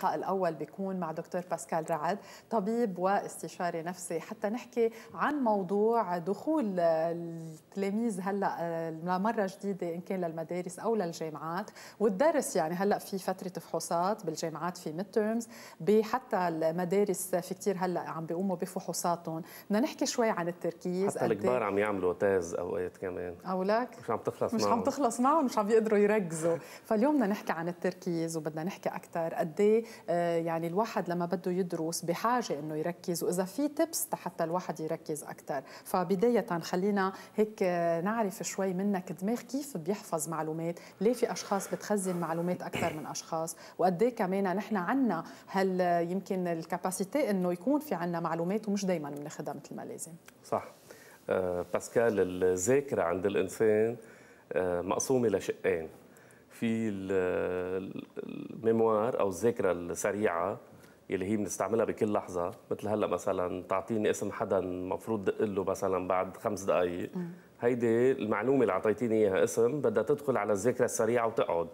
اللقاء الأول بيكون مع دكتور باسكال رعد طبيب واستشاري نفسي حتى نحكي عن موضوع دخول التلاميذ هلأ آه، لمرة جديدة إن كان للمدارس أو للجامعات والدرس يعني هلأ في فترة فحوصات بالجامعات في ميد تيرمز حتى المدارس في كثير هلأ عم بيقوموا بفحوصاتهم بدنا نحكي شوي عن التركيز حتى إيه الكبار عم يعملوا تاز أوقات كمان أو لك مش عم تخلص مش معهم. عم تخلص معهم مش عم يقدروا يركزوا فاليوم بدنا نحكي عن التركيز وبدنا نحكي أكثر قد إيه آه، يعني الواحد لما بده يدرس بحاجه انه يركز واذا في تبس حتى الواحد يركز اكثر فبدايه خلينا هيك آه، نعرف شوي منك دماغ كيف بيحفظ معلومات ليه في اشخاص بتخزن معلومات اكثر من اشخاص وقد إيه كمان نحن عنا هل يمكن الكاباسيتي انه يكون في عنا معلومات ومش دائما بناخذها مثل ما لازم صح آه، باسكال الذاكره عند الانسان مقسومه لشقين في الميموار او الذاكره السريعه اللي هي بنستعملها بكل لحظه مثل هلا مثلا تعطيني اسم حدا المفروض دق له مثلا بعد خمس دقائق هيدي المعلومه اللي اعطيتيني اياها اسم بدها تدخل على الذاكره السريعه وتقعد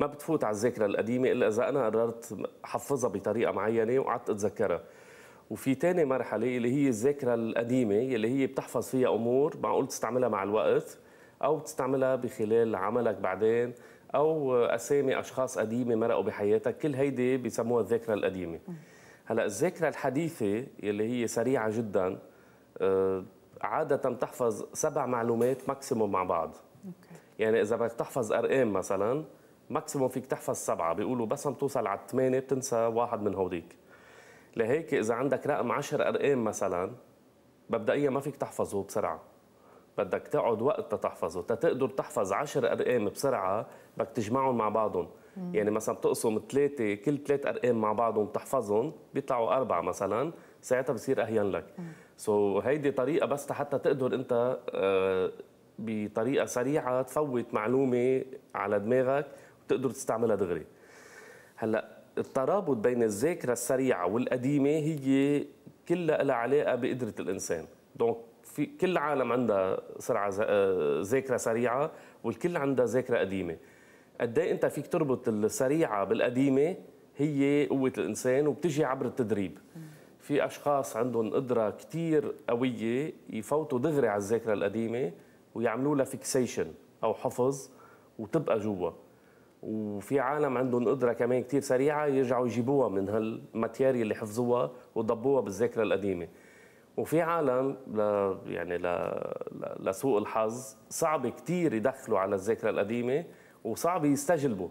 ما بتفوت على الذاكره القديمه الا اذا انا قررت حفظها بطريقه معينه وقعدت اتذكرها وفي ثاني مرحلة اللي هي الذاكرة القديمة اللي هي بتحفظ فيها أمور معقول تستعملها مع الوقت أو تستعملها بخلال عملك بعدين او اسامي اشخاص قديمه مرقوا بحياتك كل هيدي بسموها الذاكره القديمه هلا الذاكره الحديثه اللي هي سريعه جدا آه، عاده تحفظ سبع معلومات ماكسيموم مع بعض أوكي. يعني اذا بدك تحفظ ارقام مثلا ماكسيموم فيك تحفظ سبعه بيقولوا بس عم توصل على الثمانيه بتنسى واحد من هوديك لهيك اذا عندك رقم 10 ارقام مثلا مبدئيا ما فيك تحفظه بسرعه بدك تقعد وقت تحفظه تقدر تحفظ عشر ارقام بسرعه بدك تجمعهم مع بعضهم مم. يعني مثلا بتقسم ثلاثه كل ثلاث ارقام مع بعضهم بتحفظهم بيطلعوا اربعه مثلا ساعتها بصير اهين لك سو so, هيدي طريقه بس حتى تقدر انت آه، بطريقه سريعه تفوت معلومه على دماغك وتقدر تستعملها دغري هلا الترابط بين الذاكره السريعه والقديمه هي كلها لها علاقه بقدره الانسان دونك في كل العالم عندها سرعه آه، ذاكره سريعه والكل عندها ذاكره قديمه قد إيه انت فيك تربط السريعه بالقديمه هي قوه الانسان وبتجي عبر التدريب في اشخاص عندهم قدره كثير قويه يفوتوا دغري على الذاكره القديمه ويعملوا لها فيكسيشن او حفظ وتبقى جوا وفي عالم عندهم قدره كمان كثير سريعه يرجعوا يجيبوها من هالماتيريال اللي حفظوها وضبوها بالذاكره القديمه وفي عالم ل يعني ل... لسوء الحظ صعب كثير يدخلوا على الذاكره القديمه وصعب يستجلبوا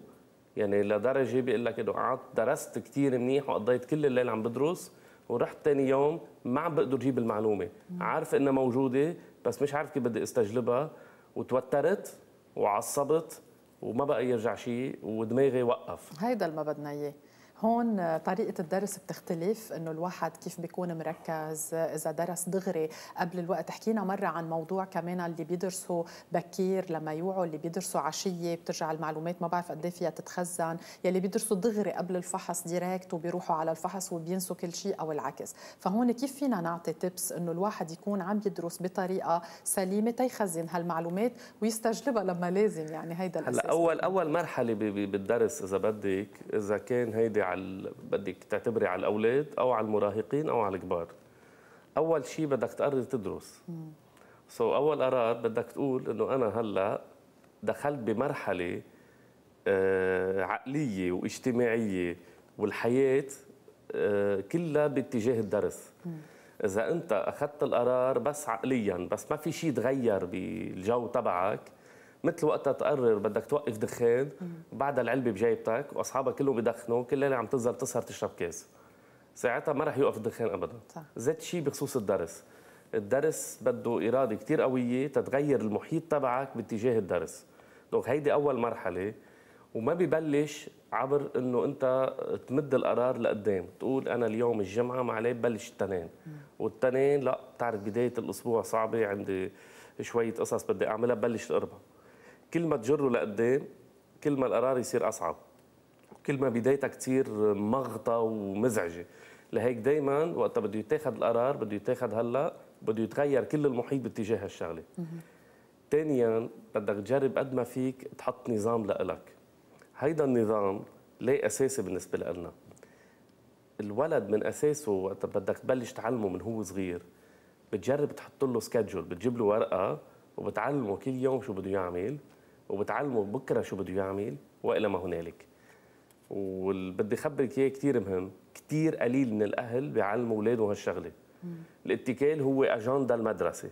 يعني لدرجه بيقول لك انه قعدت درست كثير منيح وقضيت كل الليل عم بدرس ورحت ثاني يوم ما عم بقدر اجيب المعلومه عارف انها موجوده بس مش عارف كيف بدي استجلبها وتوترت وعصبت وما بقى يرجع شيء ودماغي وقف هيدا اللي ما بدنا اياه هون آه، طريقة الدرس بتختلف انه الواحد كيف بيكون مركز آه، اذا درس دغري قبل الوقت حكينا مرة عن موضوع كمان اللي بيدرسوا بكير لما يوعوا اللي بيدرسوا عشية بترجع المعلومات ما بعرف قد إيه فيها تتخزن يلي بيدرسوا دغري قبل الفحص ديريكت وبيروحوا على الفحص وبينسوا كل شيء او العكس فهون كيف فينا نعطي تبس انه الواحد يكون عم يدرس بطريقة سليمة تيخزن هالمعلومات ويستجلبها لما لازم يعني هيدا هلا اول اول مرحلة بالدرس اذا بدك اذا كان هيدي على بدك تعتبري على الاولاد او على المراهقين او على الكبار اول شيء بدك تقرر تدرس سو so اول قرار بدك تقول انه انا هلا دخلت بمرحله آه عقليه واجتماعيه والحياه آه كلها باتجاه الدرس مم. اذا انت اخذت القرار بس عقليا بس ما في شيء تغير بالجو تبعك مثل وقتها تقرر بدك توقف دخان بعدها العلبه بجيبتك واصحابك كلهم بدخنوا كل ليله عم تنزل تسهر تشرب كاس ساعتها ما رح يوقف الدخان ابدا صح. شيء بخصوص الدرس الدرس بده اراده كثير قويه تتغير المحيط تبعك باتجاه الدرس دونك هيدي اول مرحله وما ببلش عبر انه انت تمد القرار لقدام تقول انا اليوم الجمعه ما عليه ببلش التنين والتنين لا بتعرف بدايه الاسبوع صعبه عندي شويه قصص بدي اعملها ببلش الاربعاء كل ما تجره لقدام كل ما القرار يصير اصعب كل ما بدايتها كثير مغطى ومزعجه لهيك دائما وقت بده يتاخذ القرار بده يتاخذ هلا بده يتغير كل المحيط باتجاه هالشغله ثانيا بدك تجرب قد ما فيك تحط نظام لإلك هيدا النظام ليه اساسي بالنسبه لنا الولد من اساسه وقت بدك تبلش تعلمه من هو صغير بتجرب تحط له سكادجول بتجيب له ورقه وبتعلمه كل يوم شو بده يعمل وبتعلمه بكره شو بده يعمل والى ما هنالك وبدي اخبرك اياه كثير مهم كثير قليل من الاهل بيعلموا اولادهم هالشغله الاتكال هو اجنده المدرسه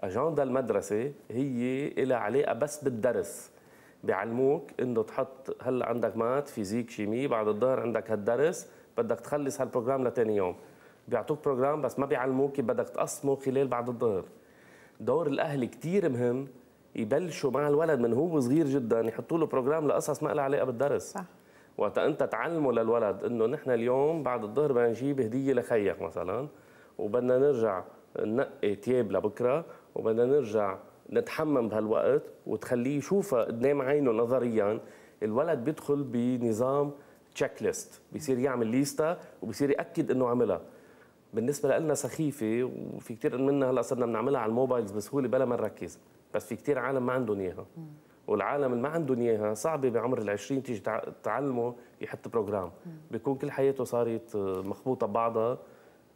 اجنده المدرسه هي لها علاقه بس بالدرس بيعلموك انه تحط هلا عندك مات فيزيك شيمي بعد الظهر عندك هالدرس بدك تخلص هالبروجرام لتاني يوم بيعطوك بروجرام بس ما بيعلموك بدك تقسمه خلال بعد الظهر دور الاهل كثير مهم يبلشوا مع الولد من هو صغير جدا يحطوا له بروجرام لقصص ما لها علاقه بالدرس صح وقت انت تعلمه للولد انه نحن اليوم بعد الظهر بدنا نجيب هديه لخيك مثلا وبدنا نرجع ننقي ثياب لبكره وبدنا نرجع نتحمم بهالوقت وتخليه يشوفها قدام عينه نظريا الولد بيدخل بنظام تشيك ليست بيصير يعمل ليستا وبيصير ياكد انه عملها بالنسبه لنا سخيفه وفي كثير منا هلا صرنا بنعملها على الموبايلز بسهوله بلا ما نركز بس في كثير عالم ما عندهم اياها والعالم اللي ما عندهم اياها صعبه بعمر ال 20 تيجي تعلمه يحط بروجرام بيكون كل حياته صارت مخبوطه ببعضها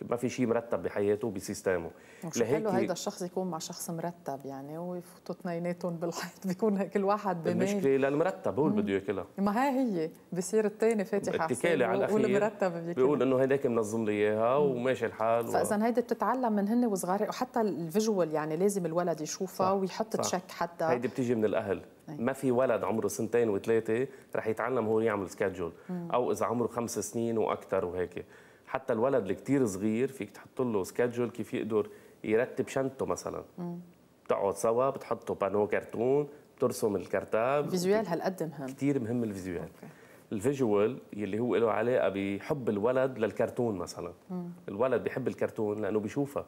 ما في شيء مرتب بحياته بسيستمه يعني لهيك حلو هيدا الشخص يكون مع شخص مرتب يعني ويفوتوا اثنيناتهم بالحيط بيكون كل واحد بنام المشكله للمرتب هو اللي بده ياكلها ما هي هي بصير الثاني فاتح اتكالي على الاخير والمرتب بيقول انه هيداك منظم لي اياها وماشي الحال و... فاذا هيدي بتتعلم من هن وصغار وحتى الفيجوال يعني لازم الولد يشوفها ويحط تشيك حتى هيدي بتيجي من الاهل ما في ولد عمره سنتين وثلاثه رح يتعلم هو يعمل سكادجول او اذا عمره خمس سنين واكثر وهيك حتى الولد اللي كتير صغير فيك تحط له سكادجول كيف يقدر يرتب شنطته مثلا بتقعد سوا بتحطوا بانو كرتون بترسم الكرتاب الفيزوال هالقد مهم كثير مهم الفيزوال الفيجوال يلي هو له علاقه بحب الولد للكرتون مثلا مم. الولد بيحب الكرتون لانه بيشوفها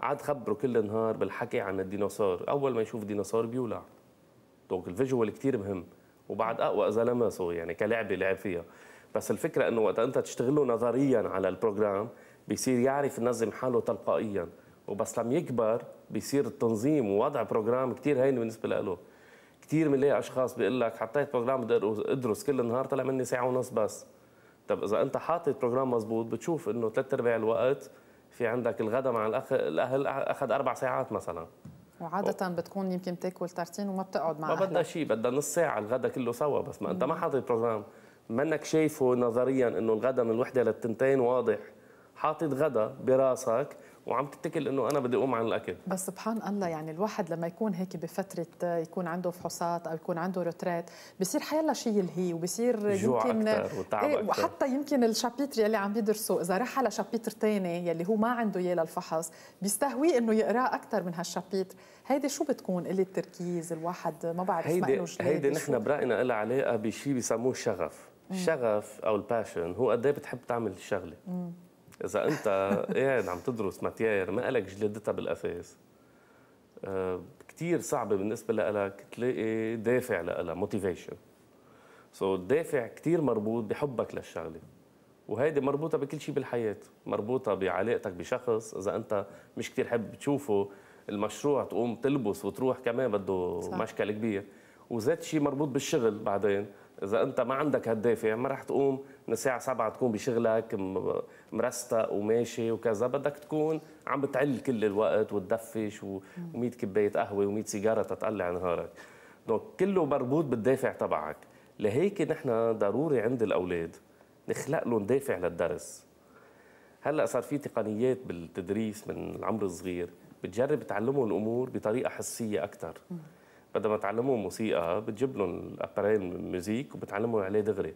قعد خبره كل النهار بالحكي عن الديناصور اول ما يشوف ديناصور بيولع دونك الفيجوال كثير مهم وبعد اقوى اذا لمسه يعني كلعبه لعب فيها بس الفكره انه وقت انت تشتغله نظريا على البروجرام بيصير يعرف ينظم حاله تلقائيا وبس لما يكبر بيصير التنظيم ووضع بروجرام كثير هين بالنسبه له كثير بنلاقي اشخاص بيقول لك حطيت بروجرام بدي ادرس كل النهار طلع مني ساعه ونص بس طب اذا انت حاطط بروجرام مزبوط بتشوف انه ثلاث ارباع الوقت في عندك الغداء مع الأخ... الاهل اخذ اربع ساعات مثلا وعادة بتكون يمكن تاكل ترتين وما بتقعد مع ما بدها شيء بدها نص ساعة الغداء كله سوا بس ما أنت ما حاطط بروجرام منك شايفه نظريا انه الغدا من الوحده للتنتين واضح حاطط غدا براسك وعم تتكل انه انا بدي اقوم عن الاكل بس سبحان الله يعني الواحد لما يكون هيك بفتره يكون عنده فحوصات او يكون عنده روتريت بصير حيلا شيء يلهي وبصير يمكن أكثر إيه وحتى يمكن الشابيتر يلي عم يدرسه اذا راح على شابيتر ثاني يلي هو ما عنده اياه للفحص بيستهويه انه يقراه اكثر من هالشابيتر هيدي شو بتكون قله التركيز الواحد ما بعرف هيدي هيدي نحن براينا لها علاقه بشيء بسموه الشغف الشغف او الباشن هو قد ايه بتحب تعمل الشغله اذا انت قاعد عم تدرس ماتيير ما لك جلدتها بالاساس آه، كثير صعبه بالنسبه لك تلاقي دافع لها موتيفيشن سو so الدافع كثير مربوط بحبك للشغله وهيدي مربوطه بكل شيء بالحياه مربوطه بعلاقتك بشخص اذا انت مش كثير حابب تشوفه المشروع تقوم تلبس وتروح كمان بده مشكل كبير وذات شيء مربوط بالشغل بعدين اذا انت ما عندك هالدافع يعني ما رح تقوم من الساعه 7 تكون بشغلك مرستق وماشي وكذا بدك تكون عم بتعل كل الوقت وتدفش و100 كبايه قهوه و100 سيجاره تتقلع نهارك دونك كله مربوط بالدافع تبعك لهيك نحن ضروري عند الاولاد نخلق لهم دافع للدرس هلا صار في تقنيات بالتدريس من العمر الصغير بتجرب تعلمهم الامور بطريقه حسيه اكثر بدل ما تعلموا موسيقى بتجيب لهم الاباريل ميوزيك وبتعلمهم عليه دغري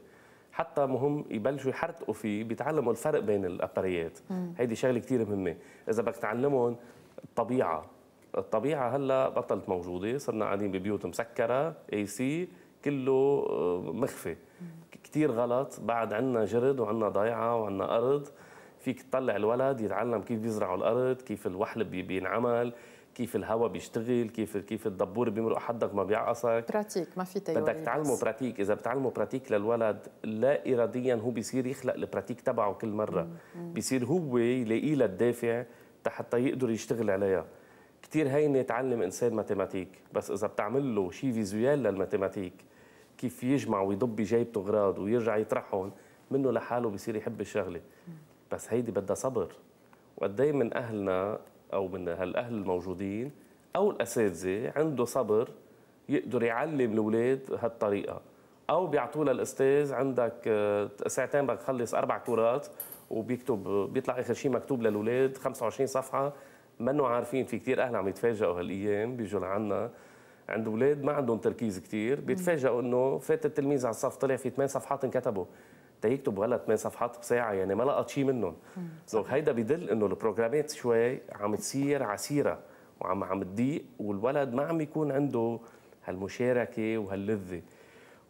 حتى مهم يبلشوا يحرتقوا فيه بيتعلموا الفرق بين الاباريات هيدي شغله كثير مهمه اذا بدك تعلمهم الطبيعه الطبيعه هلا بطلت موجوده صرنا قاعدين ببيوت مسكره اي سي كله آه، مخفي كثير غلط بعد عندنا جرد وعندنا ضيعه وعندنا ارض فيك تطلع الولد يتعلم كيف بيزرعوا الارض كيف الوحل بينعمل كيف الهواء بيشتغل كيف كيف الدبور بيمرق حدك ما بيعقصك براتيك ما في تيوري بدك تعلمه بس. براتيك اذا بتعلمه براتيك للولد لا اراديا هو بيصير يخلق البراتيك تبعه كل مره بيصير هو يلاقي لها الدافع حتى يقدر يشتغل عليها كثير هينه تعلم انسان ماتيماتيك بس اذا بتعمل له شيء فيزيوال للماتيماتيك كيف يجمع ويضب بجيبته غراض ويرجع يطرحهم منه لحاله بيصير يحب الشغله بس هيدي بدها صبر وقد إيه من اهلنا او من هالاهل الموجودين او الاساتذه عنده صبر يقدر يعلم الاولاد هالطريقه او بيعطوا للاستاذ عندك آه، ساعتين بدك تخلص اربع كورات وبيكتب بيطلع اخر شيء مكتوب للاولاد 25 صفحه منو عارفين في كثير اهل عم يتفاجئوا هالايام بيجوا لعنا عند اولاد ما عندهم تركيز كثير بيتفاجئوا انه فات التلميذ على الصف طلع في ثمان صفحات انكتبوا تيكتب يكتب ثمان صفحات بساعه يعني ما لقط شيء منهم زوج هيدا بدل انه البروجرامات شوي عم تصير عسيره وعم عم تضيق والولد ما عم يكون عنده هالمشاركه وهاللذه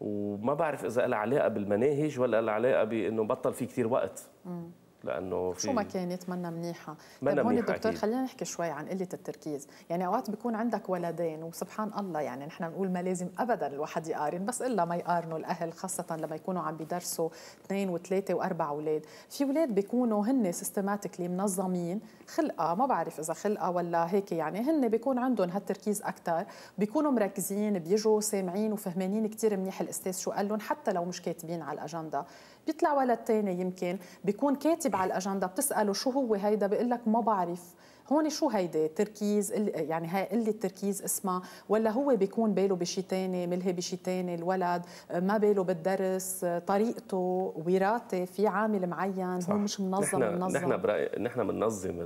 وما بعرف اذا لها علاقه بالمناهج ولا لها علاقه بانه بطل في كثير وقت مم. لانه في شو ما كانت منا منيحه منا طيب هون دكتور خلينا نحكي شوي عن قله التركيز يعني اوقات بيكون عندك ولدين وسبحان الله يعني نحن نقول ما لازم ابدا الواحد يقارن بس الا ما يقارنوا الاهل خاصه لما يكونوا عم بيدرسوا اثنين وثلاثه واربع اولاد في اولاد بيكونوا هن سيستماتيكلي منظمين خلقه ما بعرف اذا خلقه ولا هيك يعني هن بيكون عندهم هالتركيز اكثر بيكونوا مركزين بيجوا سامعين وفهمانين كثير منيح الاستاذ شو قال لهم حتى لو مش كاتبين على الاجنده بيطلع ولد تاني يمكن بيكون كاتب على الاجنده بتساله شو هو هيدا بيقول لك ما بعرف هون شو هيدي تركيز يعني هاي قله تركيز اسمها ولا هو بيكون باله بشي تاني ملهي بشي تاني الولد ما باله بالدرس طريقته وراثه في عامل معين صح. هو مش منظم نحن منظم نحن برأي نحن بننظم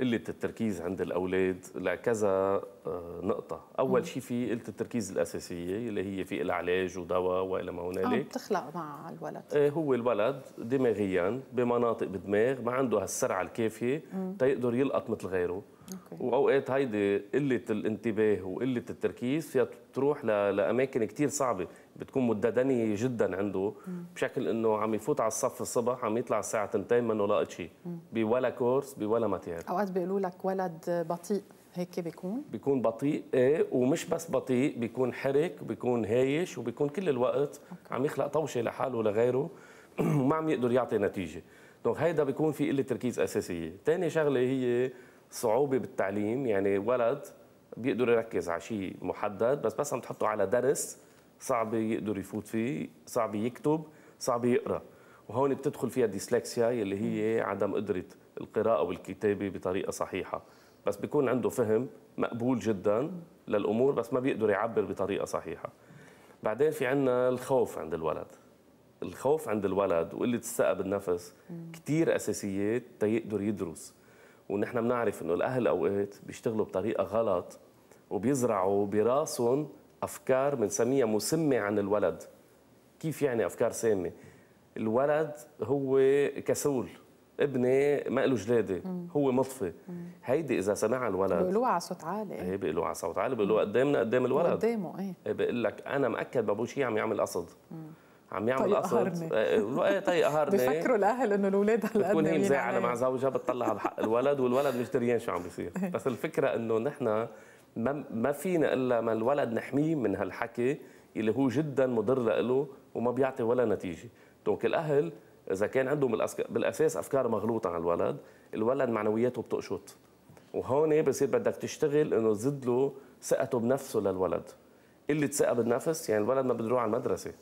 قله التركيز عند الاولاد لكذا آه، نقطه اول شيء في قله التركيز الاساسيه اللي هي في العلاج ودواء والى ما هنالك آه، بتخلق مع الولد آه، هو الولد دماغيا بمناطق بدماغ ما عنده هالسرعه الكافيه تيقدر يلقط مثل غيره أوكي. واوقات هيدي قله الانتباه وقله التركيز فيها تروح لاماكن كثير صعبه بتكون مددنيه جدا عنده مم. بشكل انه عم يفوت على الصف الصبح عم يطلع الساعه 2 منه لاقط شيء بولا كورس بولا ماتير اوقات بيقولوا لك ولد بطيء هيك بيكون بيكون بطيء ايه ومش بس بطيء بيكون حرك بيكون هايش وبيكون كل الوقت أوكي. عم يخلق طوشه لحاله ولغيره وما عم يقدر يعطي نتيجه دونك هيدا بيكون في قله تركيز اساسيه ثاني شغله هي صعوبه بالتعليم يعني ولد بيقدر يركز على شيء محدد بس بس عم تحطه على درس صعب يقدر يفوت فيه صعب يكتب صعب يقرا وهون بتدخل فيها الديسلكسيا اللي هي عدم قدره القراءه والكتابه بطريقه صحيحه بس بيكون عنده فهم مقبول جدا للامور بس ما بيقدر يعبر بطريقه صحيحه بعدين في عندنا الخوف عند الولد الخوف عند الولد وقله الثقه بالنفس كثير اساسيات تيقدر يدرس وان احنا بنعرف انه الاهل اوقات بيشتغلوا بطريقه غلط وبيزرعوا براسهم افكار بنسميها مسمه عن الولد كيف يعني افكار سامه الولد هو كسول ابني ما له جلاده هو مطفي هيدي اذا سمعها الولد بيقولوها على صوت عالي ايه بيقولوها على صوت عالي بيقولوها قدامنا قدام الولد قدامه ايه, إيه، بيقول لك انا مأكد بابو شي عم يعمل قصد مم. عم يعمل طيب، قصد آه، آه، آه، طيب قهرني بفكروا الاهل انه الاولاد هالقد بتكون هي مزعله مع زوجها بتطلع على حق الولد والولد مش دريان شو عم بيصير بس الفكره انه نحن ما ما فينا الا ما الولد نحميه من هالحكي اللي هو جدا مضر له وما بيعطي ولا نتيجه دونك الاهل اذا كان عندهم بالاساس افكار مغلوطه عن الولد الولد معنوياته بتقشط وهون بصير بدك تشتغل انه تزيد له ثقته بنفسه للولد قله ثقه بالنفس يعني الولد ما بده على المدرسه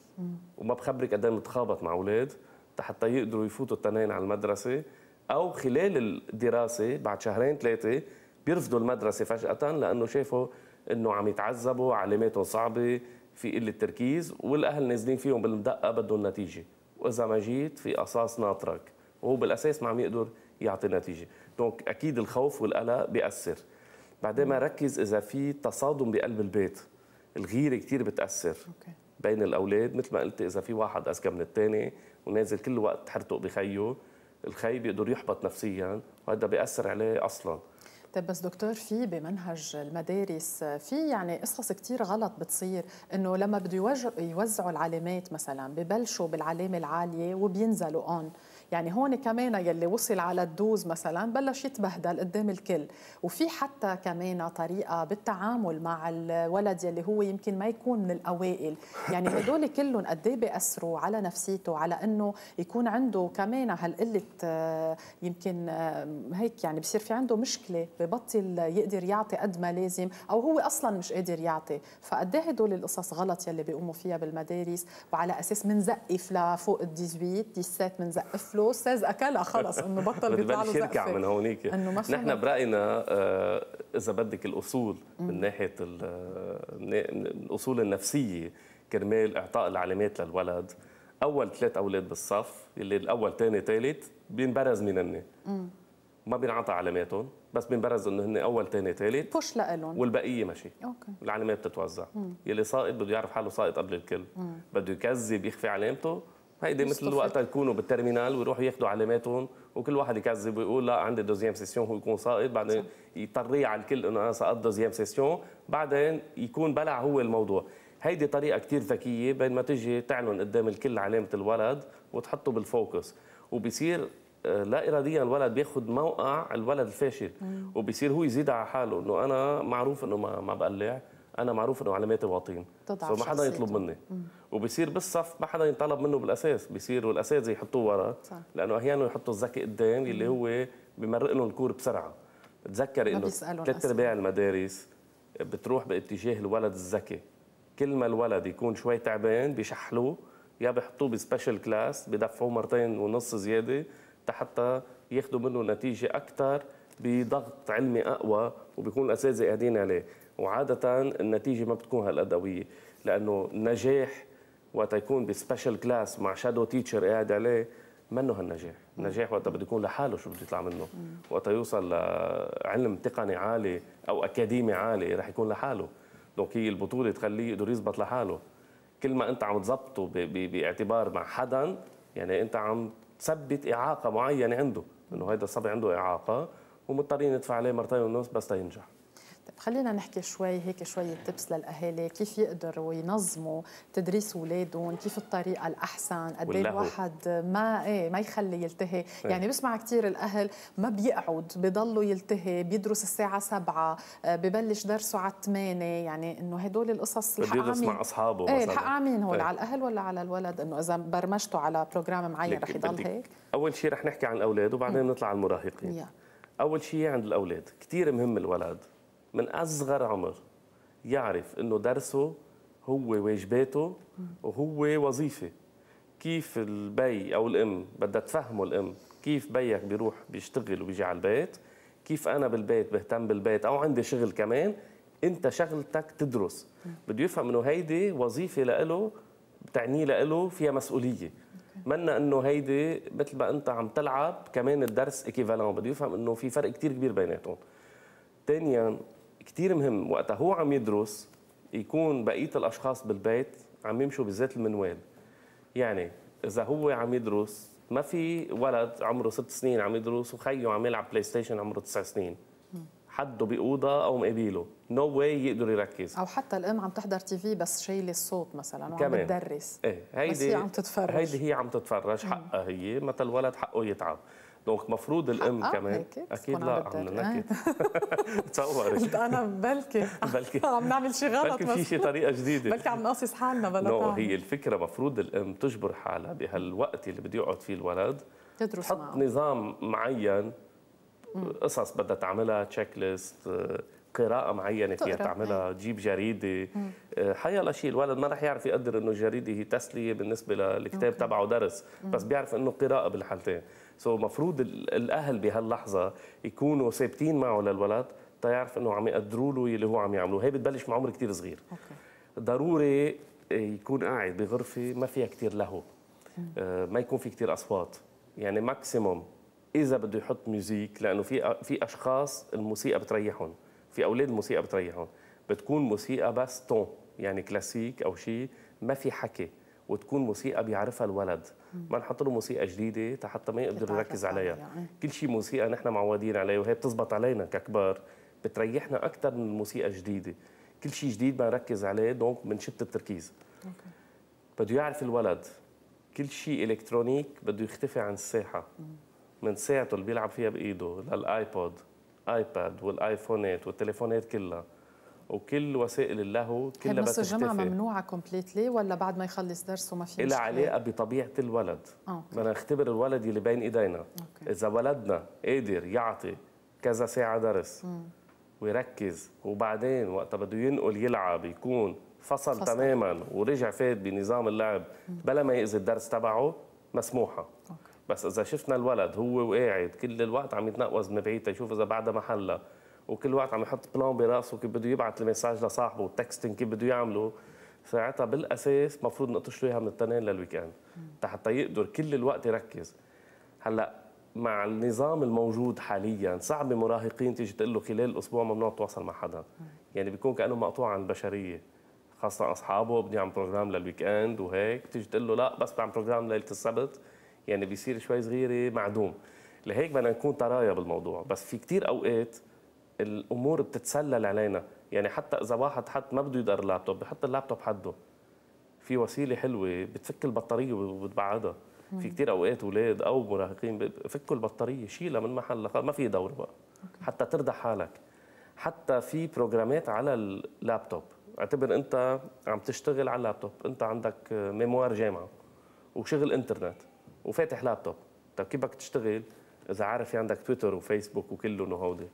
وما بخبرك قد ايه متخابط مع اولاد حتى يقدروا يفوتوا التنين على المدرسه او خلال الدراسه بعد شهرين ثلاثه بيرفضوا المدرسه فجاه لانه شافوا انه عم يتعذبوا علاماتهم صعبه في قله تركيز والاهل نازلين فيهم بالمدقه بدهم نتيجه واذا ما جيت في قصاص ناطرك وهو بالاساس ما عم يقدر يعطي نتيجه دونك اكيد الخوف والقلق بياثر بعدين ما ركز اذا في تصادم بقلب البيت الغيره كثير بتاثر أوكي. بين الاولاد مثل ما قلت اذا في واحد اذكى من الثاني ونازل كل وقت حرتق بخيه الخي بيقدر يحبط نفسيا وهذا بياثر عليه اصلا طيب بس دكتور في بمنهج المدارس في يعني قصص كثير غلط بتصير انه لما بده يوزعوا العلامات مثلا ببلشوا بالعلامه العاليه وبينزلوا اون يعني هون كمان يلي وصل على الدوز مثلا بلش يتبهدل قدام الكل وفي حتى كمان طريقة بالتعامل مع الولد يلي هو يمكن ما يكون من الأوائل يعني هدول كلهم قد ايه بيأثروا على نفسيته على أنه يكون عنده كمان هالقلة آه، يمكن آه، هيك يعني بصير في عنده مشكلة ببطل يقدر يعطي قد ما لازم أو هو أصلا مش قادر يعطي فقد ايه هدول القصص غلط يلي بيقوموا فيها بالمدارس وعلى أساس منزقف لفوق ال 18 17 منزقف له له استاذ اكلها خلص انه بطل بيطلع له يركع من هونيك نحن براينا آه، اذا بدك الاصول من ناحيه آه، الاصول النفسيه كرمال اعطاء العلامات للولد اول ثلاث اولاد بالصف اللي الاول ثاني ثالث بينبرز من الناس ما بينعطى علاماتهم بس بينبرز انه هن اول ثاني ثالث بوش لهم والبقيه ماشي اوكي العلامات بتتوزع يلي ساقط بده يعرف حاله ساقط قبل الكل بده يكذب يخفي علامته هيدي مثل وقتها يكونوا بالترمينال ويروحوا ياخذوا علاماتهم وكل واحد يكذب ويقول لا عندي دوزيام سيسيون هو يكون ساقط بعدين يطري على الكل انه انا سقطت دوزيام سيسيون بعدين يكون بلع هو الموضوع هيدي طريقه كثير ذكيه بين ما تجي تعلن قدام الكل علامه الولد وتحطه بالفوكس وبصير آه، لا اراديا الولد بياخذ موقع الولد الفاشل وبصير هو يزيد على حاله انه انا معروف انه ما بقلع انا معروف انه علاماتي واطين فما حدا يطلب مني وبصير بالصف ما حدا ينطلب منه بالاساس بيصير الاساتذه يحطوه ورا صح. لانه احيانا يحطوا الذكي قدام اللي هو بمرق لهم الكور بسرعه بتذكر انه ثلاث ارباع المدارس بتروح باتجاه الولد الذكي كل ما الولد يكون شوي تعبان بيشحلوه يا بحطوه بسبيشال كلاس بدفعوه مرتين ونص زياده حتى ياخذوا منه نتيجه اكثر بضغط علمي اقوى وبيكون الاساتذه قاعدين عليه وعادة النتيجة ما بتكون هالقد قوية لأنه النجاح وقت يكون بسبيشال كلاس مع شادو تيتشر قاعد عليه منه هالنجاح النجاح وقت بده يكون لحاله شو بده يطلع منه وقت يوصل لعلم تقني عالي أو أكاديمي عالي رح يكون لحاله دونك هي البطولة تخليه يقدر يزبط لحاله كل ما أنت عم تزبطه باعتبار مع حدا يعني أنت عم تثبت إعاقة معينة عنده إنه هيدا الصبي عنده إعاقة ومضطرين ندفع عليه مرتين ونص بس تينجح طيب خلينا نحكي شوي هيك شوية تبس للأهالي كيف يقدروا ينظموا تدريس أولادهم كيف الطريقة الأحسن قد إيه الواحد ما إيه ما يخلي يلتهي ايه. يعني بسمع كثير الأهل ما بيقعد بضلوا يلتهي بيدرس الساعة 7 آه، ببلش درسه على 8 يعني إنه هدول القصص الحق عامين مع أصحابه إيه الحق عامين هو ايه. على الأهل ولا على الولد إنه إذا برمجته على بروجرام معين رح يضل هيك أول شيء رح نحكي عن الأولاد وبعدين إيه. نطلع على المراهقين يا. أول شيء عند يعني الأولاد كثير مهم الولد من اصغر عمر يعرف انه درسه هو واجباته وهو وظيفه كيف البي او الام بدها تفهمه الام كيف بيك بيروح بيشتغل وبيجي على البيت كيف انا بالبيت بهتم بالبيت او عندي شغل كمان انت شغلتك تدرس بده يفهم انه هيدي وظيفه لإله بتعني لإله فيها مسؤوليه منا انه هيدي مثل ما انت عم تلعب كمان الدرس ايكيفالون بده يفهم انه في فرق كثير كبير بيناتهم ثانيا كثير مهم وقتها هو عم يدرس يكون بقيه الاشخاص بالبيت عم يمشوا بذات المنوال يعني اذا هو عم يدرس ما في ولد عمره ست سنين عم يدرس وخيه عم يلعب بلاي ستيشن عمره تسع سنين حده بأوضة أو مقابله نو no واي يقدر يركز أو حتى الأم عم تحضر تي في بس شايلة الصوت مثلا وعم كمان. بتدرس إيه هيدي بس هي عم تتفرج هيدي هي عم تتفرج حقها هي مثل الولد حقه يتعب دونك مفروض الام كمان إيه، اكيد لا عم ننكت آه. تصوري قلت انا بلكي بلكي عم نعمل شي غلط بلكي في شي طريقه جديده بلكي عم نقصص حالنا بلا نو هي الفكره مفروض الام تجبر حالها بهالوقت اللي بده يقعد فيه الولد تدرس تحط نظام معين قصص بدها تعملها تشيك ليست آه، قراءة معينة فيها تعملها إيه. تجيب جريدة آه، حيا شيء الولد ما رح يعرف يقدر أنه الجريدة هي تسلية بالنسبة للكتاب تبعه درس بس بيعرف أنه قراءة بالحالتين سو so مفروض الاهل بهاللحظه يكونوا ثابتين معه للولد تيعرف انه عم يقدروا له اللي هو عم يعمله هي بتبلش مع عمر كثير صغير أوكي. ضروري آه، يكون قاعد بغرفه ما فيها كثير لهو آه، ما يكون في كثير اصوات يعني ماكسيموم اذا بده يحط ميوزيك لانه في في اشخاص الموسيقى بتريحهم في اولاد الموسيقى بتريحهم بتكون موسيقى بس تون يعني كلاسيك او شيء ما في حكي وتكون موسيقى بيعرفها الولد ما نحط له موسيقى جديده حتى ما يقدر يركز عليها يعني. كل شيء موسيقى نحن معودين عليه وهي بتزبط علينا ككبار بتريحنا اكثر من الموسيقى الجديده كل شيء جديد بنركز عليه دونك بنشت التركيز بده يعرف الولد كل شيء الكترونيك بده يختفي عن الساحه من ساعته اللي بيلعب فيها بايده للايبود ايباد والايفونات والتليفونات كلها وكل وسائل اللهو كلها بس الجمعة ممنوعة كومبليتلي ولا بعد ما يخلص درسه ما في إلها علاقة بطبيعة الولد آه، بدنا نختبر الولد اللي بين إيدينا أوكي. إذا ولدنا قادر يعطي كذا ساعة درس مم. ويركز وبعدين وقت بده ينقل يلعب يكون فصل, فصل تماما ورجع فات بنظام اللعب مم. بلا ما يأذي الدرس تبعه مسموحة أوكي. بس إذا شفنا الولد هو وقاعد كل الوقت عم يتنقوز من بعيد يشوف إذا بعد محلها وكل وقت عم يحط بلان براسه كيف بده يبعث المساج لصاحبه والتكستنج كيف بده يعمله ساعتها بالاساس المفروض نقطش اياها من الاثنين للويك اند حتى يقدر كل الوقت يركز هلا مع النظام الموجود حاليا صعب مراهقين تيجي تقول له خلال الاسبوع ممنوع تتواصل مع حدا يعني بيكون كانه مقطوع عن البشريه خاصه اصحابه بدي يعمل بروجرام للويك اند وهيك بتيجي تقول له لا بس بعمل بروجرام ليله السبت يعني بيصير شوي صغيره معدوم لهيك بدنا نكون طرايا بالموضوع بس في كثير اوقات الامور بتتسلل علينا يعني حتى اذا واحد حط ما بده يدار اللابتوب بحط اللابتوب حده في وسيله حلوه بتفك البطاريه وبتبعدها في كثير اوقات اولاد او مراهقين بفكوا البطاريه شيلها من محلها ما في دور بقى حتى ترضى حالك حتى في بروجرامات على اللابتوب اعتبر انت عم تشتغل على اللابتوب انت عندك ميموار جامعه وشغل انترنت وفاتح لابتوب طيب كيف بدك تشتغل اذا عارف في عندك تويتر وفيسبوك وكله هودي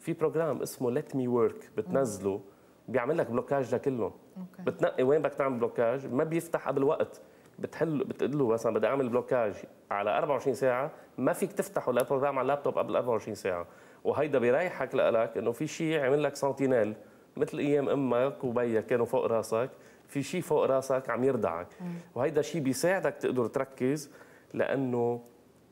في بروجرام اسمه ليت مي ورك بتنزله بيعمل لك بلوكاج لكلهم أوكي. بتنقي وين بدك تعمل بلوكاج ما بيفتح قبل وقت بتحل بتقول له مثلا بدي اعمل بلوكاج على 24 ساعه ما فيك تفتحه للبروجرام على اللابتوب قبل 24 ساعه وهيدا بيريحك لك انه في شيء عمل لك سنتينيل مثل ايام امك وبيك كانوا فوق راسك في شيء فوق راسك عم يردعك وهيدا شيء بيساعدك تقدر تركز لانه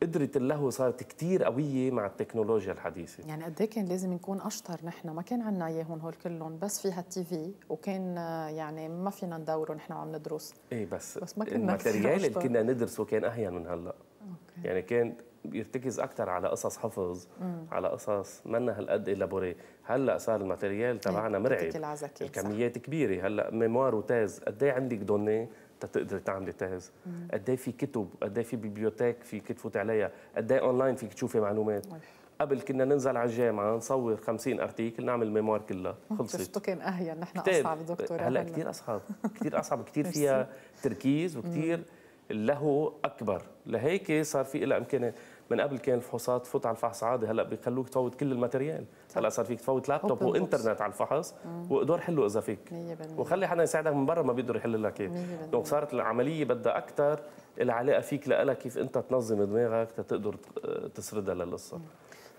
قدره اللهو صارت كثير قويه مع التكنولوجيا الحديثه يعني قد إيه كان لازم نكون اشطر نحن ما كان عندنا اياهم هول كلهم بس فيها التي في وكان آه، يعني ما فينا ندوره نحن عم ندرس ايه بس بس ما كنا الماتريال اللي كنا ندرسه كان اهين من هلا أوكي. يعني كان بيرتكز اكثر على قصص حفظ مم. على قصص منا هالقد الابوري هلا صار الماتريال تبعنا إيه، مرعب الكميات صح. كبيره هلا ميموار وتاز قد إيه عندك دوني تقدر تعملي تيز قد إيه في كتب قد إيه في ببليوتيك فيك تفوت عليها قد إيه اونلاين فيك تشوفي معلومات قبل كنا ننزل على الجامعه نصور 50 ارتيكل نعمل ميموار كلها خلصت شفتوا كان اهين نحن اصعب دكتور هلا كثير اصعب كثير اصعب كثير فيها تركيز وكثير له اكبر لهيك صار في لها امكانيه من قبل كان الفحوصات فوت على الفحص عادي هلا بيخلوك تفوت كل الماتريال هلا صار فيك تفوت لابتوب وانترنت على الفحص وقدر حلو اذا فيك وخلي حدا يساعدك من برا ما بيقدر يحل لك اياه دونك صارت العمليه بدها اكثر العلاقه فيك لها كيف انت تنظم دماغك تقدر آه، تسردها للقصه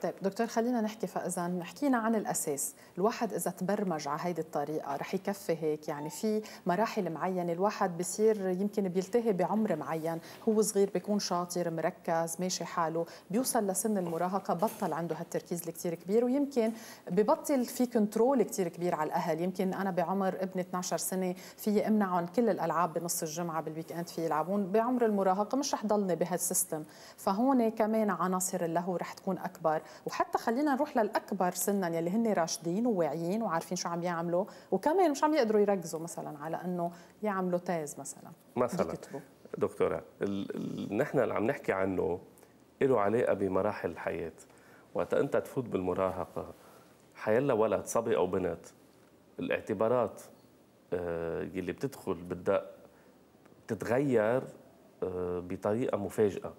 طيب دكتور خلينا نحكي فاذا حكينا عن الاساس الواحد اذا تبرمج على هيدي الطريقه رح يكفي هيك يعني في مراحل معينه الواحد بصير يمكن بيلتهي بعمر معين هو صغير بيكون شاطر مركز ماشي حاله بيوصل لسن المراهقه بطل عنده هالتركيز الكتير كبير ويمكن ببطل في كنترول كثير كبير على الاهل يمكن انا بعمر ابني 12 سنه في امنعهم كل الالعاب بنص الجمعه بالويك اند في يلعبون بعمر المراهقه مش رح ضلني بهالسيستم فهون كمان عناصر اللهو رح تكون اكبر وحتى خلينا نروح للاكبر سنا يلي هن راشدين وواعيين وعارفين شو عم يعملوا وكمان مش عم يقدروا يركزوا مثلا على انه يعملوا تيز مثلا مثلا دكتوره نحن اللي عم نحكي عنه له علاقه بمراحل الحياه وقت انت تفوت بالمراهقه حيلا ولد صبي او بنت الاعتبارات اللي آه، بتدخل بالدق بتتغير آه، بطريقه مفاجئه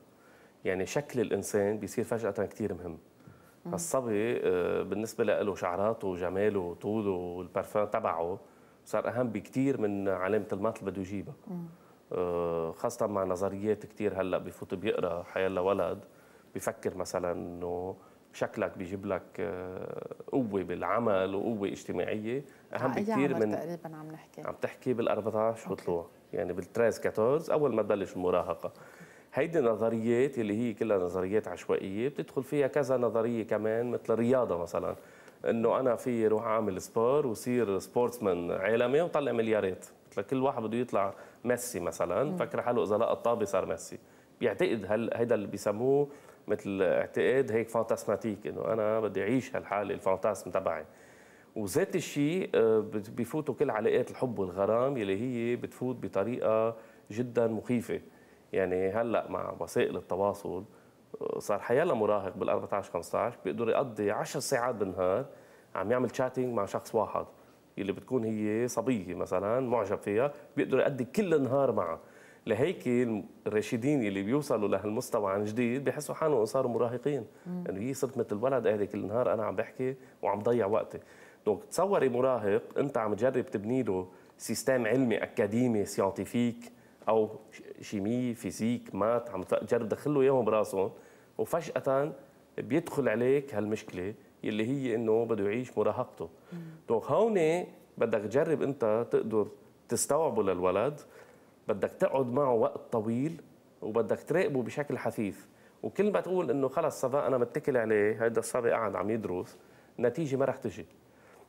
يعني شكل الانسان بيصير فجاه كثير مهم فالصبي آه، بالنسبه له شعراته وجماله وطوله والبارفان تبعه صار اهم بكثير من علامه المات اللي بده يجيبها آه، خاصه مع نظريات كثير هلا بفوت بيقرا حيلا ولد بفكر مثلا انه شكلك بيجيب لك آه، قوه بالعمل وقوه اجتماعيه اهم بكثير من تقريبا عم نحكي عم تحكي بال14 وطلوع يعني بال13 14 اول ما تبلش المراهقه هيدي النظريات اللي هي كلها نظريات عشوائيه بتدخل فيها كذا نظريه كمان مثل الرياضه مثلا انه انا في روح اعمل سبور وصير سبورتسمان عالمي وطلع مليارات مثل كل واحد بده يطلع ميسي مثلا فكر حاله اذا لقى الطابه صار ميسي بيعتقد هل هيدا اللي بيسموه مثل اعتقاد هيك فانتاسماتيك انه انا بدي اعيش هالحاله الفانتاسم تبعي وذات الشيء آه، بفوتوا كل علاقات الحب والغرام يلي هي بتفوت بطريقه جدا مخيفه يعني هلا مع وسائل التواصل صار حيلا مراهق بال 14 15 بيقدر يقضي 10 ساعات بالنهار عم يعمل شاتنج مع شخص واحد اللي بتكون هي صبيه مثلا معجب فيها بيقدر يقضي كل النهار معها لهيك الراشدين اللي بيوصلوا لهالمستوى عن جديد بحسوا حالهم صاروا مراهقين انه يعني هي صرت مثل الولد قاعده كل النهار انا عم بحكي وعم ضيع وقتي دونك تصوري مراهق انت عم تجرب تبني له سيستم علمي اكاديمي سيانتيفيك او شيمي فيزيك مات عم جرب دخله اياهم براسهم وفجاه بيدخل عليك هالمشكله اللي هي انه بده يعيش مراهقته دونك هون بدك تجرب انت تقدر تستوعبه للولد بدك تقعد معه وقت طويل وبدك تراقبه بشكل حثيث وكل ما تقول انه خلص صبا انا متكل عليه هذا الصبي قاعد عم يدرس النتيجه ما رح تجي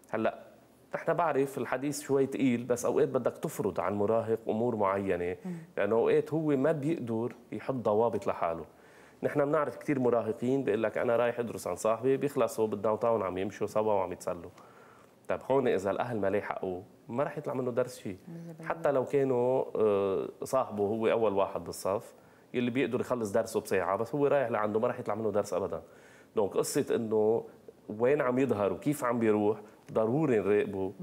هلا نحن بعرف الحديث شوي تقيل بس اوقات بدك تفرض على المراهق امور معينه لانه اوقات هو ما بيقدر يحط ضوابط لحاله نحن بنعرف كثير مراهقين بيقول لك انا رايح ادرس عن صاحبي بيخلصوا بالداون تاون عم يمشوا سوا وعم يتسلوا طيب هون اذا الاهل ما لحقوه ما راح يطلع منه درس شيء حتى لو كانوا آه، صاحبه هو اول واحد بالصف اللي بيقدر يخلص درسه بساعه بس هو رايح لعنده ما راح يطلع منه درس ابدا دونك قصه انه وين عم يظهر وكيف عم بيروح ضروري نراقبه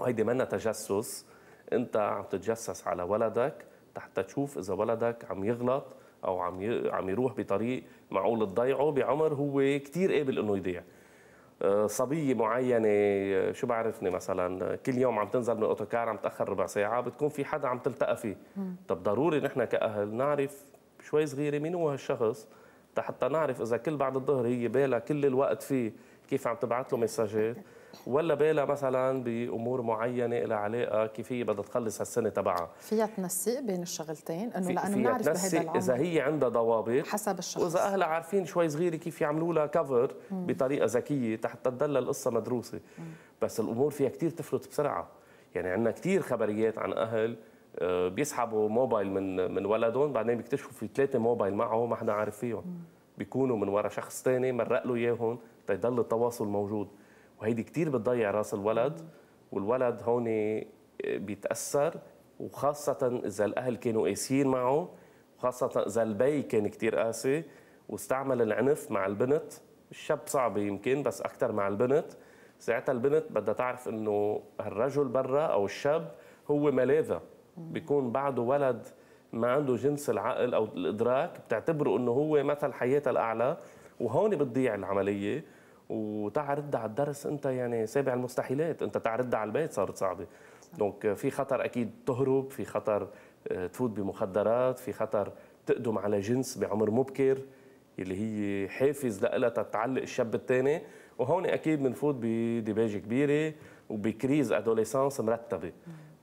وهيدي منا تجسس انت عم تتجسس على ولدك حتى تشوف اذا ولدك عم يغلط او عم ي... عم يروح بطريق معقول تضيعه بعمر هو كثير قابل انه يضيع آه، صبية معينة آه، شو بعرفني مثلا كل يوم عم تنزل من الاوتوكار عم تأخر ربع ساعة بتكون في حدا عم تلتقى فيه طب ضروري نحن كأهل نعرف شوي صغيرة مين هو هالشخص حتى نعرف إذا كل بعد الظهر هي بالها كل الوقت فيه كيف عم تبعت له مساجات ولا بالها مثلا بامور معينه لها علاقه كيف هي بدها تخلص هالسنه تبعها فيها تنسيق بين الشغلتين انه لانه بنعرف بهذا العمر اذا هي عندها ضوابط حسب الشخص واذا اهلها عارفين شوي صغيره كيف يعملوا لها كفر بطريقه ذكيه حتى تضل القصه مدروسه بس الامور فيها كثير تفلت بسرعه يعني عندنا كثير خبريات عن اهل آه، بيسحبوا موبايل من من ولدهم بعدين بيكتشفوا في ثلاثه موبايل معه ما حدا عارف فيهم بيكونوا من ورا شخص ثاني مرق له اياهم تيضل التواصل موجود وهيدي كثير بتضيع راس الولد والولد هون بيتاثر وخاصه اذا الاهل كانوا قاسيين معه وخاصه اذا البي كان كثير قاسي واستعمل العنف مع البنت الشاب صعب يمكن بس اكثر مع البنت ساعتها البنت بدها تعرف انه الرجل برا او الشاب هو ملاذها بيكون بعده ولد ما عنده جنس العقل او الادراك بتعتبره انه هو مثل حياتها الاعلى وهون بتضيع العمليه وتعرض رد على الدرس انت يعني سابع المستحيلات انت تعرض رد على البيت صارت صعبه دونك في خطر اكيد تهرب في خطر آه، تفوت بمخدرات في خطر تقدم على جنس بعمر مبكر اللي هي حافز لها تتعلق الشاب الثاني وهون اكيد بنفوت بديباجه كبيره وبكريز ادوليسانس مرتبه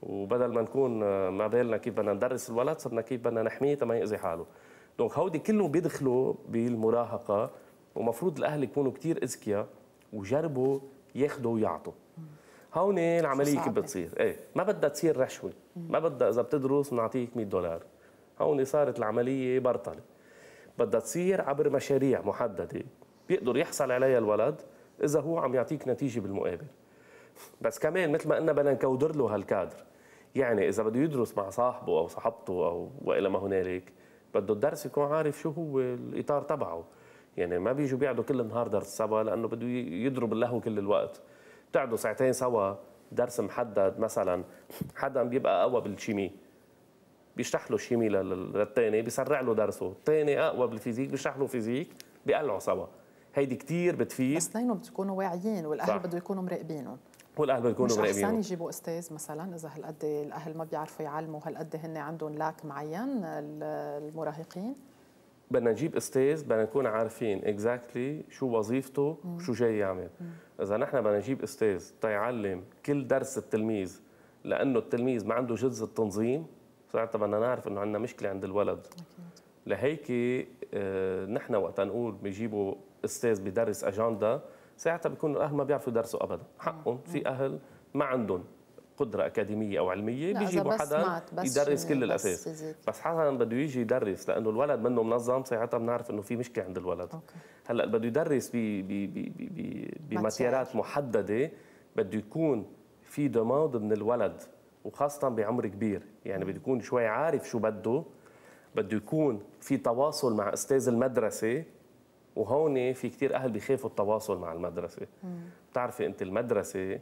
وبدل ما نكون آه، ما بالنا كيف بدنا ندرس الولد صرنا كيف بدنا نحميه تما يأذي حاله دونك هودي كله بيدخلوا بالمراهقه ومفروض الاهل يكونوا كثير اذكياء وجربوا ياخذوا ويعطوا هون العمليه كيف بتصير ايه ما بدها تصير رشوه ما بدها اذا بتدرس بنعطيك 100 دولار هون صارت العمليه برطله بدها تصير عبر مشاريع محدده بيقدر يحصل عليها الولد اذا هو عم يعطيك نتيجه بالمقابل بس كمان مثل ما قلنا بدنا نكودر له هالكادر يعني اذا بده يدرس مع صاحبه او صاحبته او والى ما هنالك بده الدرس يكون عارف شو هو الاطار تبعه يعني ما بيجوا بيقعدوا كل النهار درس سوا لانه بده يضرب اللهو كل الوقت بتقعدوا ساعتين سوا درس محدد مثلا حدا بيبقى اقوى بالشيمي بيشرح له شيمي للثاني بيسرع له درسه الثاني اقوى بالفيزيك بيشرح له فيزيك بيقلعوا سوا هيدي كتير بتفيد بس بده بتكونوا واعيين والاهل بده يكونوا مراقبينهم والاهل بده يكونوا مراقبين مش احسن يجيبوا استاذ مثلا اذا هالقد الاهل ما بيعرفوا يعلموا هالقد هن عندهم لاك معين المراهقين بدنا نجيب استاذ بدنا نكون عارفين اكزاكتلي exactly شو وظيفته شو جاي يعمل اذا نحن بدنا نجيب استاذ تيعلم كل درس التلميذ لانه التلميذ ما عنده جزء التنظيم ساعتها بدنا نعرف انه عندنا مشكله عند الولد لهيك آه، نحن وقت نقول بيجيبوا استاذ بدرس اجندا ساعتها بيكون الاهل ما بيعرفوا يدرسوا ابدا حقهم في اهل ما عندهم قدره اكاديميه او علميه بيجيبوا حدا يدرس كل الاساس بس, بس حدا بده يجي يدرس لانه الولد منه منظم ساعتها بنعرف انه في مشكله عند الولد أوكي. هلا بده يدرس بمسيرات محدده بده يكون في دماض من الولد وخاصه بعمر كبير يعني بده يكون شوي عارف شو بده بده يكون في تواصل مع استاذ المدرسه وهون في كثير اهل بيخافوا التواصل مع المدرسه بتعرفي انت المدرسه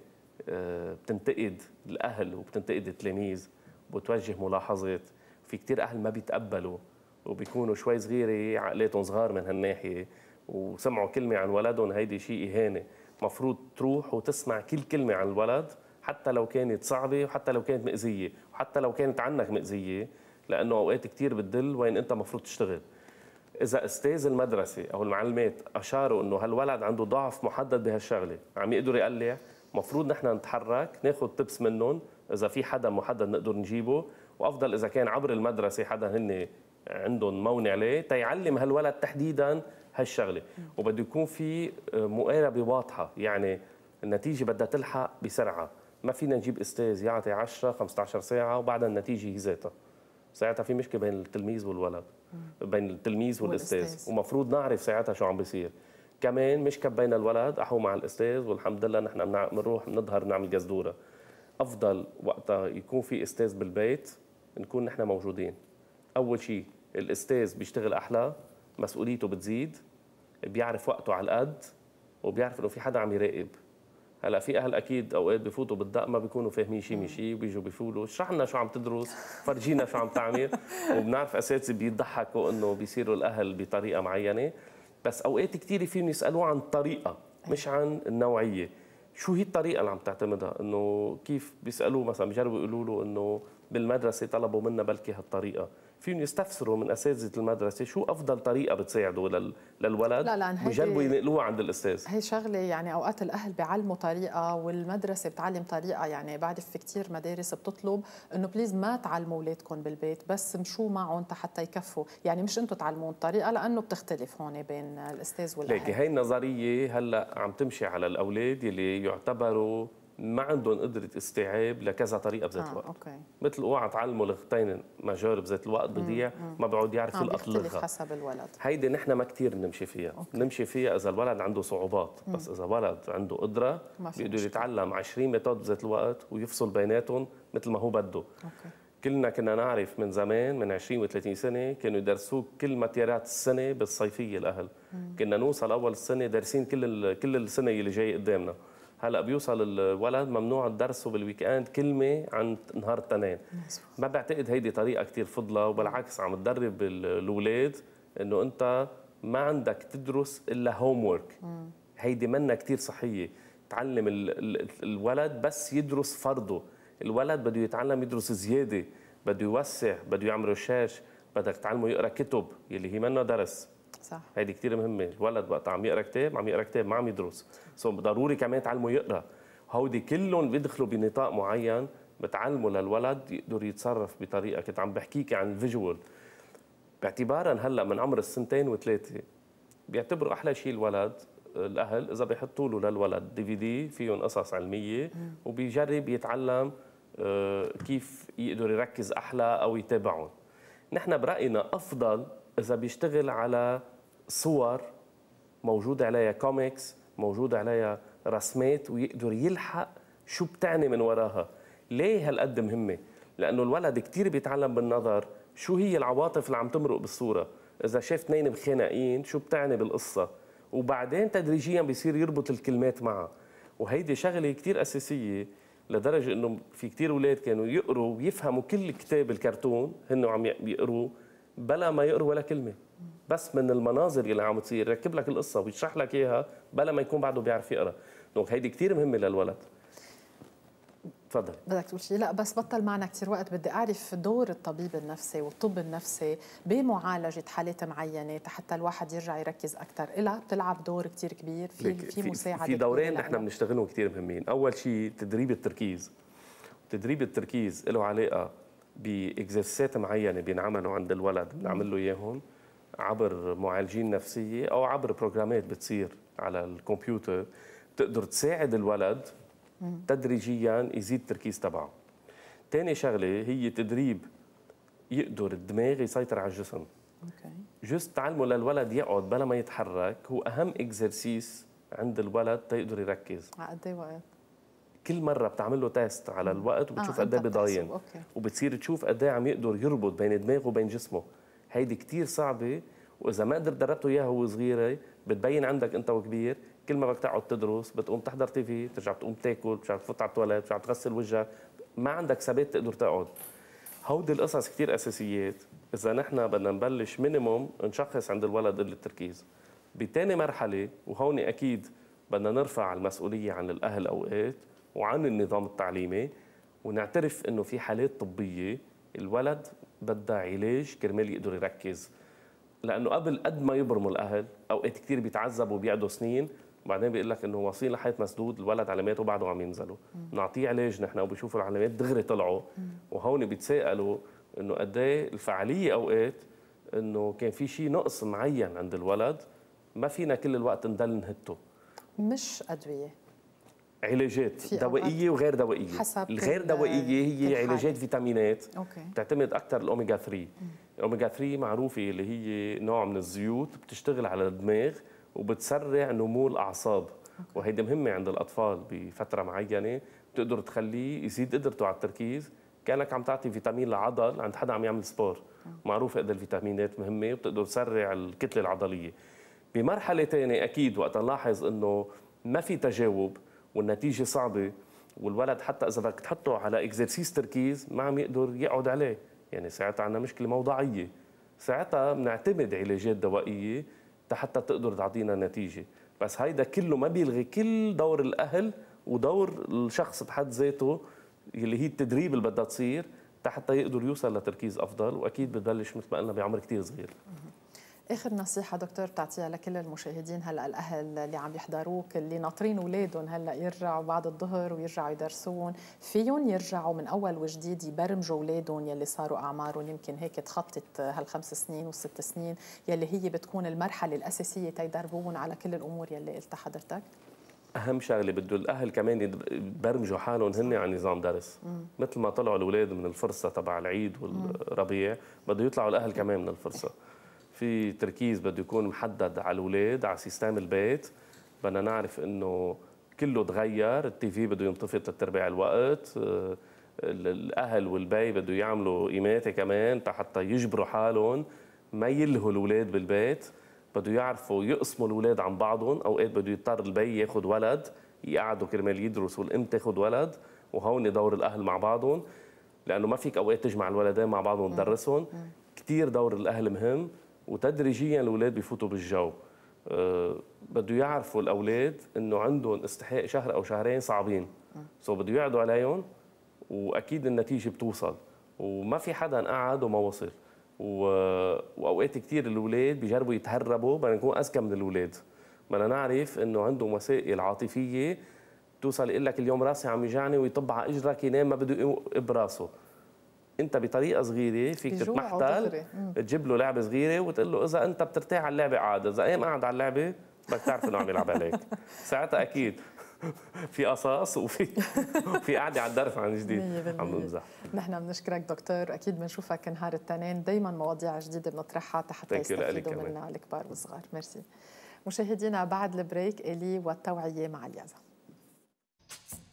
آه، بتنتقد الاهل وبتنتقد التلاميذ وبتوجه ملاحظات في كثير اهل ما بيتقبلوا وبيكونوا شوي صغيره عقلاتهم صغار من هالناحيه وسمعوا كلمه عن ولدهم هيدي شيء اهانه مفروض تروح وتسمع كل كلمه عن الولد حتى لو كانت صعبه وحتى لو كانت مأذيه وحتى لو كانت عنك مأذيه لانه اوقات كثير بتدل وين انت مفروض تشتغل اذا استاذ المدرسه او المعلمات اشاروا انه هالولد عنده ضعف محدد بهالشغله عم يقدر يقلع مفروض نحن نتحرك ناخذ تبس منهم اذا في حدا محدد نقدر نجيبه وافضل اذا كان عبر المدرسه حدا هن عندهم مونع عليه تيعلم هالولد تحديدا هالشغله وبده يكون في مقاربه واضحه يعني النتيجه بدها تلحق بسرعه ما فينا نجيب استاذ يعطي 10 15 ساعه وبعدها النتيجه هي ذاتها ساعتها في مشكله بين التلميذ والولد بين التلميذ والاستاذ ومفروض نعرف ساعتها شو عم بيصير كمان مش كبينا الولد احو مع الاستاذ والحمد لله نحن بنروح بنظهر بنعمل جزدوره افضل وقتها يكون في استاذ بالبيت نكون نحن موجودين اول شيء الاستاذ بيشتغل احلى مسؤوليته بتزيد بيعرف وقته على القد وبيعرف انه في حدا عم يراقب هلا في اهل اكيد اوقات بفوتوا بالدق ما بيكونوا فاهمين شيء من شيء وبيجوا بيقولوا اشرح لنا شو عم تدرس فرجينا شو عم تعمل وبنعرف اساتذه بيضحكوا انه بيصيروا الاهل بطريقه معينه بس اوقات كثير فيهم يسالوه عن الطريقه مش عن النوعيه شو هي الطريقه اللي عم تعتمدها انه كيف بيسالوه مثلا بجربوا يقولوا له انه بالمدرسه طلبوا منا بلكي هالطريقه فيهم يستفسروا من اساتذه المدرسه شو افضل طريقه بتساعده لل... للولد لا بجربوا ينقلوها عند الاستاذ هي شغله يعني اوقات الاهل بيعلموا طريقه والمدرسه بتعلم طريقه يعني بعرف في كثير مدارس بتطلب انه بليز ما تعلموا اولادكم بالبيت بس مشوا معهم حتى يكفوا يعني مش انتم تعلموا الطريقه لانه بتختلف هون بين الاستاذ والاهل ليكي هي النظريه هلا عم تمشي على الاولاد اللي يعتبروا ما عندهم قدره استيعاب لكذا طريقه بذات آه، الوقت آه، أوكي. مثل اوعى تعلموا لغتين ماجور بذات الوقت بضيع ما بيعود يعرف يلقط لغه حسب الولد هيدي نحن ما كثير بنمشي فيها بنمشي فيها اذا الولد عنده صعوبات مم. بس اذا ولد عنده قدره بيقدر يتعلم 20 ميثود بذات الوقت ويفصل بيناتهم مثل ما هو بده أوكي. كلنا كنا نعرف من زمان من 20 و30 سنه كانوا يدرسوك كل ماتيرات السنه بالصيفيه الاهل مم. كنا نوصل اول السنه دارسين كل كل السنه اللي جاي قدامنا هلا بيوصل الولد ممنوع الدرس بالويك اند كلمه عن نهار التنين ما بعتقد هيدي طريقه كثير فضله وبالعكس عم تدرب الاولاد انه انت ما عندك تدرس الا هوم ورك هيدي منا كثير صحيه تعلم الولد بس يدرس فرضه الولد بده يتعلم يدرس زياده بده يوسع بده يعمل رشاش بدك تعلمه يقرا كتب يلي هي منها درس صح هيدي كثير مهمه الولد وقت عم يقرا كتاب عم يقرا كتاب ما عم يدرس سو ضروري كمان تعلمه يقرا هودي كلهم بيدخلوا بنطاق معين بتعلمه للولد يقدر يتصرف بطريقه كنت عم بحكيك عن الفيجوال باعتبارا هلا من عمر السنتين وثلاثه بيعتبروا احلى شيء الولد الاهل اذا بيحطوا له للولد دي في دي فيهم قصص علميه وبيجرب يتعلم آه، كيف يقدر يركز احلى او يتابعهم نحن براينا افضل اذا بيشتغل على صور موجود عليها كوميكس موجود عليها رسمات ويقدر يلحق شو بتعني من وراها ليه هالقد مهمه لانه الولد كثير بيتعلم بالنظر شو هي العواطف اللي عم تمرق بالصوره اذا شاف اثنين مخنقين شو بتعني بالقصه وبعدين تدريجيا بيصير يربط الكلمات معها وهيدي شغله كثير اساسيه لدرجه انه في كثير اولاد كانوا يقروا ويفهموا كل كتاب الكرتون هن عم يقروه بلا ما يقروا ولا كلمه بس من المناظر اللي عم تصير يركب لك القصه ويشرح لك اياها بلا ما يكون بعده بيعرف يقرا دونك هيدي كثير مهمه للولد تفضل بدك تقول شيء لا بس بطل معنا كثير وقت بدي اعرف دور الطبيب النفسي والطب النفسي بمعالجه حالات معينه حتى الواحد يرجع يركز اكثر إلها بتلعب دور كثير كبير في في مساعده في دورين نحن بنشتغلهم كثير مهمين اول شيء تدريب التركيز تدريب التركيز له علاقه باكزرسيسات معينه بينعملوا عند الولد بنعمل له اياهم عبر معالجين نفسيه او عبر بروجرامات بتصير على الكمبيوتر بتقدر تساعد الولد تدريجيا يزيد التركيز تبعه. ثاني شغله هي تدريب يقدر الدماغ يسيطر على الجسم. اوكي. جست تعلمه للولد يقعد بلا ما يتحرك هو اهم اكزرسيس عند الولد تيقدر يركز. على قد إيه وقت؟ كل مره بتعمل له تيست على الوقت وبتشوف آه، قد ايه بضاين وبتصير تشوف قد ايه عم يقدر يربط بين دماغه وبين جسمه هيدي كثير صعبه واذا ما قدرت دربته اياها وهو صغيره بتبين عندك انت وكبير كل ما بدك تقعد تدرس بتقوم تحضر تي في بترجع بتقوم تاكل بترجع تفوت على التواليت بترجع تغسل وجهك ما عندك ثبات تقدر تقعد هودي القصص كثير اساسيات اذا نحن بدنا نبلش مينيموم نشخص عند الولد قله التركيز بتاني مرحله وهون اكيد بدنا نرفع المسؤوليه عن الاهل اوقات وعن النظام التعليمي ونعترف انه في حالات طبيه الولد بدها علاج كرمال يقدر يركز لانه قبل قد ما يبرموا الاهل اوقات كثير بيتعذبوا وبيقعدوا سنين وبعدين بيقول لك انه واصلين لحيط مسدود الولد علاماته بعده عم ينزلوا بنعطيه علاج نحن وبيشوفوا العلامات دغري طلعوا وهون بيتساءلوا انه قد ايه الفعاليه اوقات انه كان في شيء نقص معين عند الولد ما فينا كل الوقت نضل نهته مش ادويه علاجات دوائيه وغير دوائيه حسب الغير دوائيه هي علاجات فيتامينات أوكي. بتعتمد اكثر الاوميجا 3 الاوميجا 3 معروفه اللي هي نوع من الزيوت بتشتغل على الدماغ وبتسرع نمو الاعصاب وهيدي مهمه عند الاطفال بفتره معينه بتقدر تخليه يزيد قدرته على التركيز كانك عم تعطي فيتامين لعضل عند حدا عم يعمل سبور معروف قد الفيتامينات مهمه وبتقدر تسرع الكتله العضليه بمرحله ثانيه اكيد وقت نلاحظ انه ما في تجاوب والنتيجه صعبه والولد حتى اذا بدك تحطه على اكزرسيس تركيز ما عم يقدر يقعد عليه يعني ساعتها عندنا مشكله موضعيه ساعتها بنعتمد علاجات دوائيه حتى تقدر تعطينا نتيجه بس هيدا كله ما بيلغي كل دور الاهل ودور الشخص بحد ذاته اللي هي التدريب اللي بدها تصير حتى يقدر يوصل لتركيز افضل واكيد بتبلش مثل ما قلنا بعمر كثير صغير اخر نصيحه دكتور بتعطيها لكل المشاهدين هلا الاهل اللي عم يحضروك اللي ناطرين اولادهم هلا يرجعوا بعد الظهر ويرجعوا يدرسون فيهم يرجعوا من اول وجديد يبرمجوا اولادهم يلي صاروا اعمارهم يمكن هيك تخطت هالخمس سنين والست سنين يلي هي بتكون المرحله الاساسيه تيدربوهم على كل الامور يلي قلتها حضرتك اهم شغله بده الاهل كمان يبرمجوا حالهم هن عن نظام درس مثل ما طلعوا الاولاد من الفرصه تبع العيد والربيع بده يطلعوا الاهل كمان من الفرصه في تركيز بده يكون محدد على الاولاد على سيستم البيت بدنا نعرف انه كله تغير التي في بده ينطفي لتربيع الوقت آه، الاهل والبي بده يعملوا قيماتي كمان حتى يجبروا حالهم ما يلهوا الاولاد بالبيت بده يعرفوا يقسموا الاولاد عن بعضهم اوقات بده يضطر البي ياخذ ولد يقعدوا كرمال يدرسوا والام تاخذ ولد وهون دور الاهل مع بعضهم لانه ما فيك اوقات تجمع الولدين مع بعضهم وتدرسهم كثير دور الاهل مهم وتدريجيا الاولاد بيفوتوا بالجو آه، بده يعرفوا الاولاد انه عندهم استحقاق شهر او شهرين صعبين سو بده يقعدوا عليهم واكيد النتيجه بتوصل وما في حدا قعد وما وصل و... واوقات كثير الاولاد بيجربوا يتهربوا بدنا نكون اذكى من الاولاد بدنا نعرف انه عنده وسائل عاطفيه توصل يقول لك اليوم راسي عم يجعني ويطب على اجرك ينام ما بده يقوم براسه انت بطريقه صغيره فيك تتمحتل تجيب له لعبه صغيره وتقول له اذا انت بترتاح على اللعبه عاد اذا قام قاعد على اللعبه بدك تعرف انه عم يلعب عليك ساعتها اكيد في قصاص وفي في قعده على الدرس عن جديد عم بمزح نحن بنشكرك دكتور اكيد بنشوفك نهار التنين دايما مواضيع جديده بنطرحها حتى يستفيدوا منها الكبار والصغار ميرسي مشاهدينا بعد البريك الي والتوعيه مع اليازا